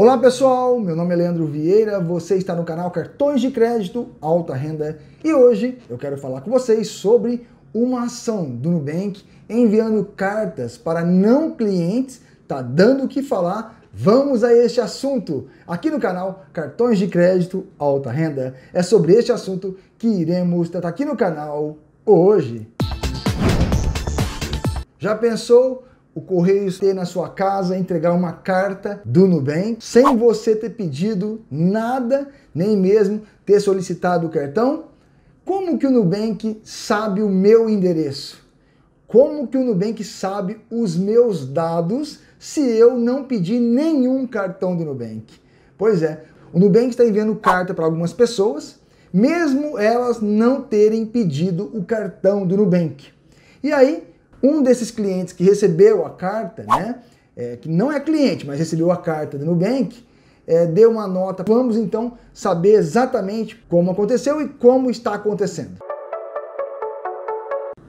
Olá pessoal, meu nome é Leandro Vieira, você está no canal Cartões de Crédito Alta Renda e hoje eu quero falar com vocês sobre uma ação do Nubank enviando cartas para não clientes, tá dando o que falar. Vamos a este assunto aqui no canal Cartões de Crédito Alta Renda. É sobre este assunto que iremos tratar aqui no canal hoje. Já pensou o Correios ter na sua casa, entregar uma carta do Nubank, sem você ter pedido nada, nem mesmo ter solicitado o cartão? Como que o Nubank sabe o meu endereço? Como que o Nubank sabe os meus dados se eu não pedi nenhum cartão do Nubank? Pois é, o Nubank está enviando carta para algumas pessoas, mesmo elas não terem pedido o cartão do Nubank. E aí, um desses clientes que recebeu a carta, né, é, que não é cliente, mas recebeu a carta do Nubank, é, deu uma nota. Vamos então saber exatamente como aconteceu e como está acontecendo.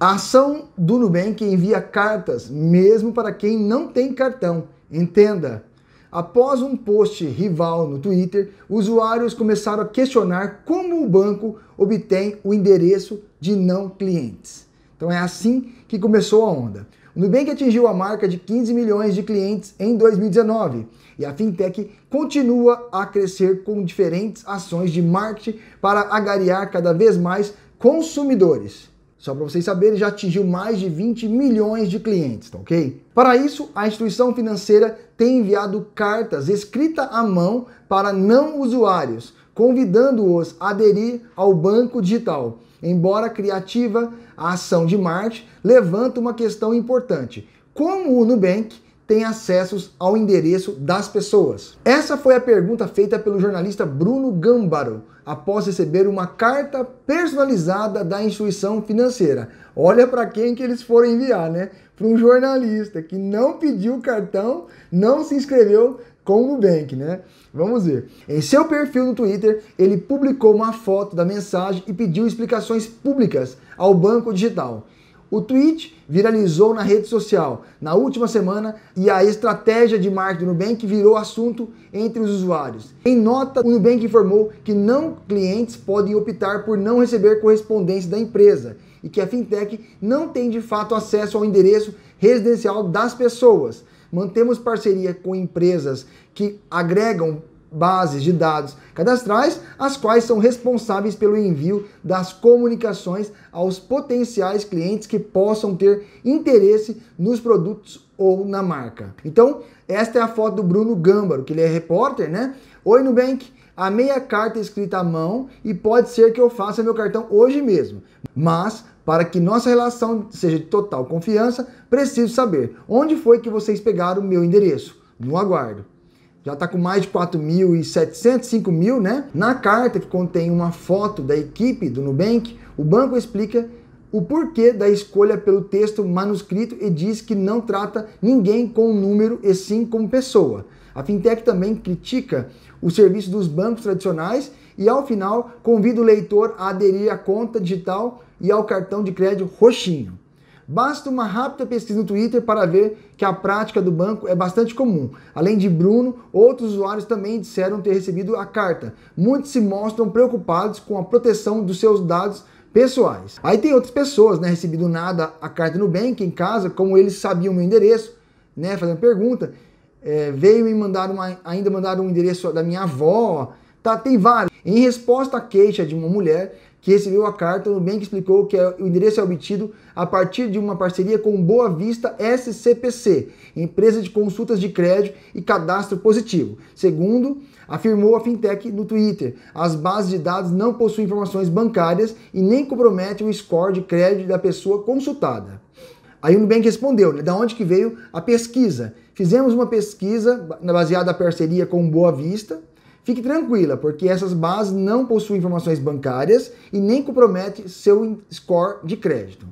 A ação do Nubank envia cartas mesmo para quem não tem cartão. Entenda. Após um post rival no Twitter, usuários começaram a questionar como o banco obtém o endereço de não clientes. Então é assim que começou a onda. O Nubank atingiu a marca de 15 milhões de clientes em 2019 e a fintech continua a crescer com diferentes ações de marketing para agariar cada vez mais consumidores. Só para vocês saberem, já atingiu mais de 20 milhões de clientes, tá ok? Para isso, a instituição financeira tem enviado cartas escritas à mão para não usuários, convidando-os a aderir ao banco digital Embora criativa, a ação de Marte levanta uma questão importante. Como o Nubank tem acessos ao endereço das pessoas? Essa foi a pergunta feita pelo jornalista Bruno Gambaro após receber uma carta personalizada da instituição financeira. Olha para quem que eles foram enviar, né? para um jornalista que não pediu cartão, não se inscreveu com o Nubank, né? Vamos ver. Em seu perfil no Twitter, ele publicou uma foto da mensagem e pediu explicações públicas ao banco digital. O tweet viralizou na rede social na última semana e a estratégia de marketing do Nubank virou assunto entre os usuários. Em nota, o Nubank informou que não clientes podem optar por não receber correspondência da empresa e que a fintech não tem de fato acesso ao endereço residencial das pessoas. Mantemos parceria com empresas que agregam bases de dados cadastrais, as quais são responsáveis pelo envio das comunicações aos potenciais clientes que possam ter interesse nos produtos ou na marca. Então, esta é a foto do Bruno Gâmbaro, que ele é repórter, né? Oi Nubank, a meia carta escrita à mão e pode ser que eu faça meu cartão hoje mesmo. Mas, para que nossa relação seja de total confiança, preciso saber onde foi que vocês pegaram o meu endereço. No aguardo. Já está com mais de 4.700, 5 mil, né? Na carta que contém uma foto da equipe do Nubank, o banco explica o porquê da escolha pelo texto manuscrito e diz que não trata ninguém com número e sim como pessoa. A fintech também critica o serviço dos bancos tradicionais e, ao final, convida o leitor a aderir à conta digital e ao cartão de crédito roxinho. Basta uma rápida pesquisa no Twitter para ver que a prática do banco é bastante comum. Além de Bruno, outros usuários também disseram ter recebido a carta. Muitos se mostram preocupados com a proteção dos seus dados pessoais. Aí tem outras pessoas, né, recebido nada a carta no Nubank em casa, como eles sabiam meu endereço, né, fazendo pergunta, é, veio me mandar uma, ainda mandar um endereço da minha avó, tá? Tem vários. Em resposta à queixa de uma mulher que recebeu a carta, o Nubank explicou que é, o endereço é obtido a partir de uma parceria com Boa Vista SCPC, empresa de consultas de crédito e cadastro positivo. Segundo, afirmou a fintech no Twitter, as bases de dados não possuem informações bancárias e nem comprometem o score de crédito da pessoa consultada. Aí o Nubank respondeu, né, da onde que veio a pesquisa. Fizemos uma pesquisa baseada na parceria com Boa Vista. Fique tranquila, porque essas bases não possuem informações bancárias e nem compromete seu score de crédito.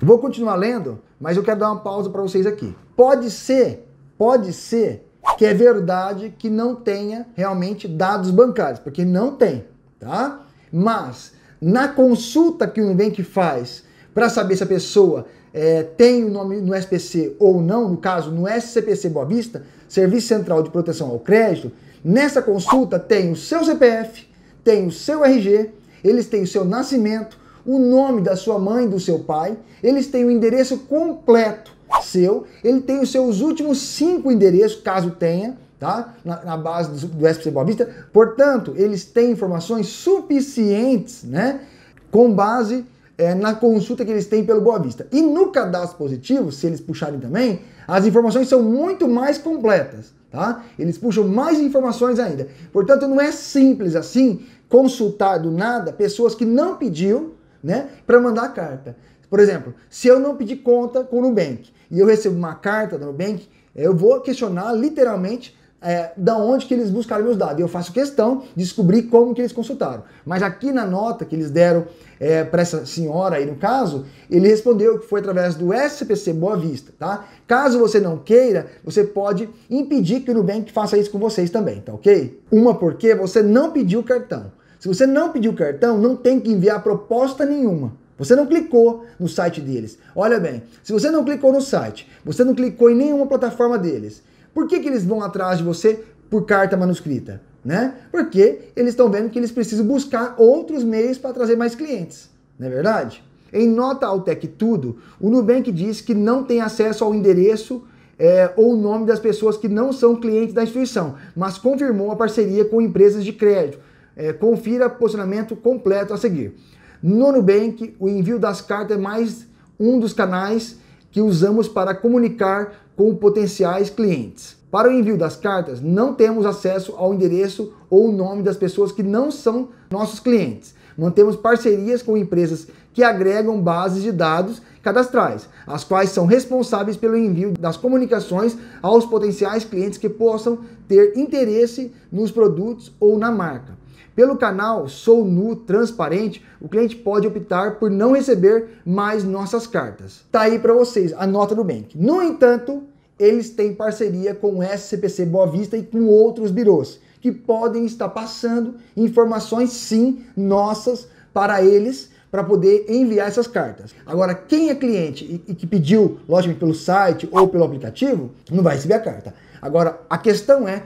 Vou continuar lendo, mas eu quero dar uma pausa para vocês aqui. Pode ser, pode ser que é verdade que não tenha realmente dados bancários, porque não tem, tá? Mas na consulta que o Nubank faz para saber se a pessoa é, tem o nome no SPC ou não, no caso no SCPC Vista, Serviço Central de Proteção ao Crédito, nessa consulta tem o seu CPF, tem o seu RG, eles têm o seu nascimento, o nome da sua mãe, do seu pai, eles têm o endereço completo seu, ele tem os seus últimos cinco endereços, caso tenha, tá? Na, na, base do, do SPC Vista, Portanto, eles têm informações suficientes, né? Com base é, na consulta que eles têm pelo Boa Vista. E no cadastro positivo, se eles puxarem também, as informações são muito mais completas, tá? Eles puxam mais informações ainda. Portanto, não é simples assim consultar do nada pessoas que não pediu, né, para mandar a carta. Por exemplo, se eu não pedir conta com o Nubank e eu recebo uma carta do Nubank, eu vou questionar literalmente é, da onde que eles buscaram meus dados. Eu faço questão de descobrir como que eles consultaram. Mas aqui na nota que eles deram é, para essa senhora aí no caso, ele respondeu que foi através do SPC Boa Vista, tá? Caso você não queira, você pode impedir que o Nubank faça isso com vocês também, tá ok? Uma porque você não pediu o cartão. Se você não pediu o cartão, não tem que enviar proposta nenhuma. Você não clicou no site deles. Olha bem, se você não clicou no site, você não clicou em nenhuma plataforma deles por que, que eles vão atrás de você por carta manuscrita? Né? Porque eles estão vendo que eles precisam buscar outros meios para trazer mais clientes, não é verdade? Em nota ao Tec Tudo, o Nubank diz que não tem acesso ao endereço é, ou nome das pessoas que não são clientes da instituição, mas confirmou a parceria com empresas de crédito. É, confira posicionamento completo a seguir. No Nubank, o envio das cartas é mais um dos canais que usamos para comunicar com potenciais clientes. Para o envio das cartas, não temos acesso ao endereço ou nome das pessoas que não são nossos clientes. Mantemos parcerias com empresas que agregam bases de dados cadastrais, as quais são responsáveis pelo envio das comunicações aos potenciais clientes que possam ter interesse nos produtos ou na marca. Pelo canal Sou Nu Transparente, o cliente pode optar por não receber mais nossas cartas. Tá aí para vocês a nota do Bank. No entanto, eles têm parceria com o SCPC Boa Vista e com outros birôs que podem estar passando informações sim nossas para eles para poder enviar essas cartas. Agora, quem é cliente e, e que pediu, logicamente, pelo site ou pelo aplicativo, não vai receber a carta. Agora, a questão é,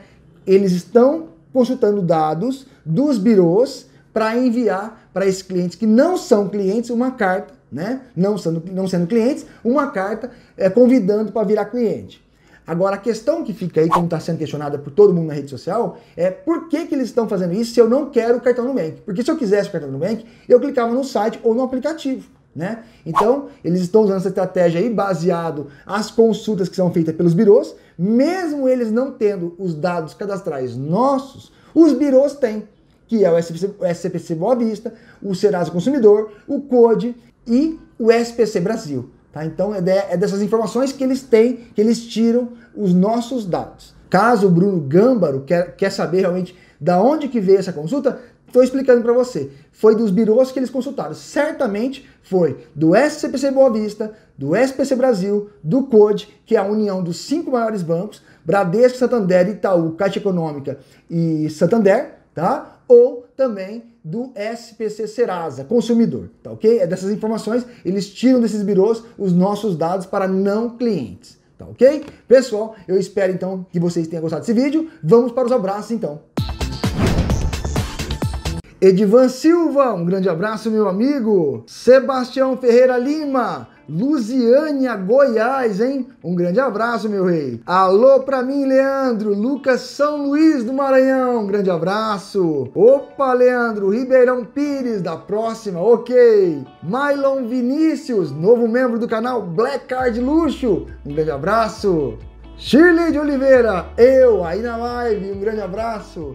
eles estão consultando dados dos birôs para enviar para esses clientes que não são clientes uma carta, né? Não sendo, não sendo clientes, uma carta é, convidando para virar cliente. Agora, a questão que fica aí, como está sendo questionada por todo mundo na rede social, é por que, que eles estão fazendo isso se eu não quero o cartão Nubank? Porque se eu quisesse o cartão Nubank, eu clicava no site ou no aplicativo. Né? Então, eles estão usando essa estratégia aí baseado as consultas que são feitas pelos birôs, mesmo eles não tendo os dados cadastrais nossos, os birôs têm, que é o SCPC o Boa Vista, o Serasa Consumidor, o CODE e o SPC Brasil. Tá? Então, é, é dessas informações que eles têm, que eles tiram os nossos dados. Caso o Bruno Gâmbaro quer, quer saber realmente da onde que veio essa consulta, Estou explicando para você. Foi dos birôs que eles consultaram. Certamente foi do SCPC Boa Vista, do SPC Brasil, do Code, que é a união dos cinco maiores bancos, Bradesco, Santander, Itaú, Caixa Econômica e Santander, tá? Ou também do SPC Serasa, consumidor, tá ok? É dessas informações, eles tiram desses birôs os nossos dados para não clientes, tá ok? Pessoal, eu espero então que vocês tenham gostado desse vídeo. Vamos para os abraços então. Edivan Silva, um grande abraço, meu amigo. Sebastião Ferreira Lima, Lusiânia, Goiás, hein? Um grande abraço, meu rei. Alô pra mim, Leandro. Lucas São Luís do Maranhão, um grande abraço. Opa, Leandro. Ribeirão Pires, da próxima, ok. Mylon Vinícius, novo membro do canal Black Card Luxo, um grande abraço. Shirley de Oliveira, eu aí na live, um grande abraço.